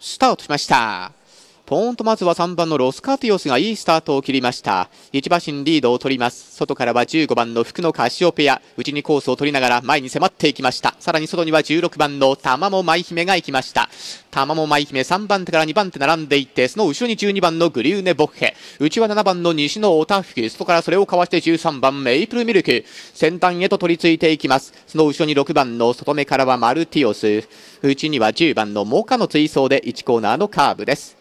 スタートしました。ポーンとまずは3番のロスカーティオスがいいスタートを切りました。1馬身リードを取ります。外からは15番の福のカシオペア。内にコースを取りながら前に迫っていきました。さらに外には16番の玉も舞姫が行きました。玉も舞姫3番手から2番手並んでいって、その後ろに12番のグリューネ・ボッヘ。内は7番の西野オタフキ。外からそれをかわして13番メイプルミルク。先端へと取り付いていきます。その後ろに6番の外目からはマルティオス。内には10番のモカの追走で1コーナーのカーブです。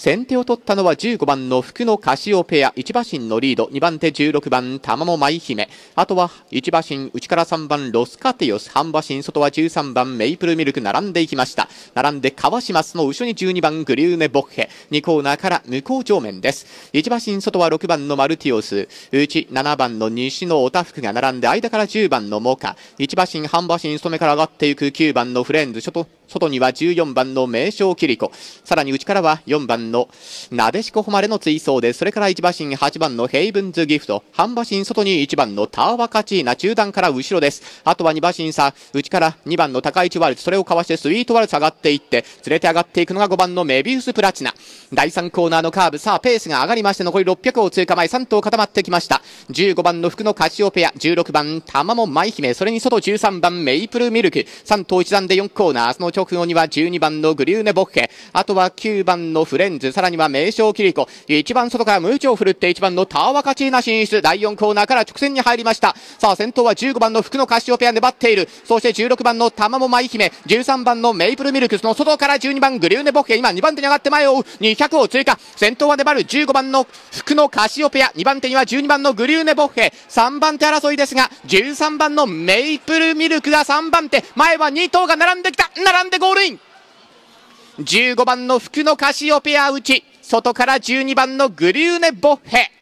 先手を取ったのは15番の福のカシオペア1馬身のリード2番手16番玉も舞姫あとは1馬身内から3番ロスカティオス半馬身外は13番メイプルミルク並んでいきました並んで川島その後ろに12番グリューネ・ボッヘ2コーナーから向こう上面です1馬身外は6番のマルティオス内7番の西のオタフクが並んで間から10番のモカ1馬身半馬身外目から上がっていく9番のフレンズ外には14番の名将キリコさらに内からは4番のなでしこ誉れの追走でそれから1馬身8番のヘイブンズギフト、半馬身外に1番のターワカチーナ、中段から後ろです。あとは2馬身差、内から2番の高市ワルツ、それをかわしてスイートワルツ上がっていって、連れて上がっていくのが5番のメビウスプラチナ。第3コーナーのカーブ、さあペースが上がりまして残り600を通過前3頭固まってきました。15番の福のカシオペア、16番玉も舞姫、それに外13番メイプルミルク、3頭一段で4コーナー、その直後には12番のグリューネボッヘ、あとは9番のフレンズ、さらには名将キリコ、番外からムーチを振るって一番のタワカチーナ進出、第4コーナーから直線に入りました。さあ、先頭は15番の福野カシオペア粘っている。そして16番の玉も舞姫、13番のメイプルミルク、その外から12番グリューネボッケ、今2番手に上がって前を追う、200を追加、先頭は粘る15番の福野カシオペア、2番手には12番のグリューネボッケ、3番手争いですが、13番のメイプルミルクが3番手、前は2頭が並んできた、並んでゴールイン15番の福のカシオペア打ち外から12番のグリューネ・ボッヘ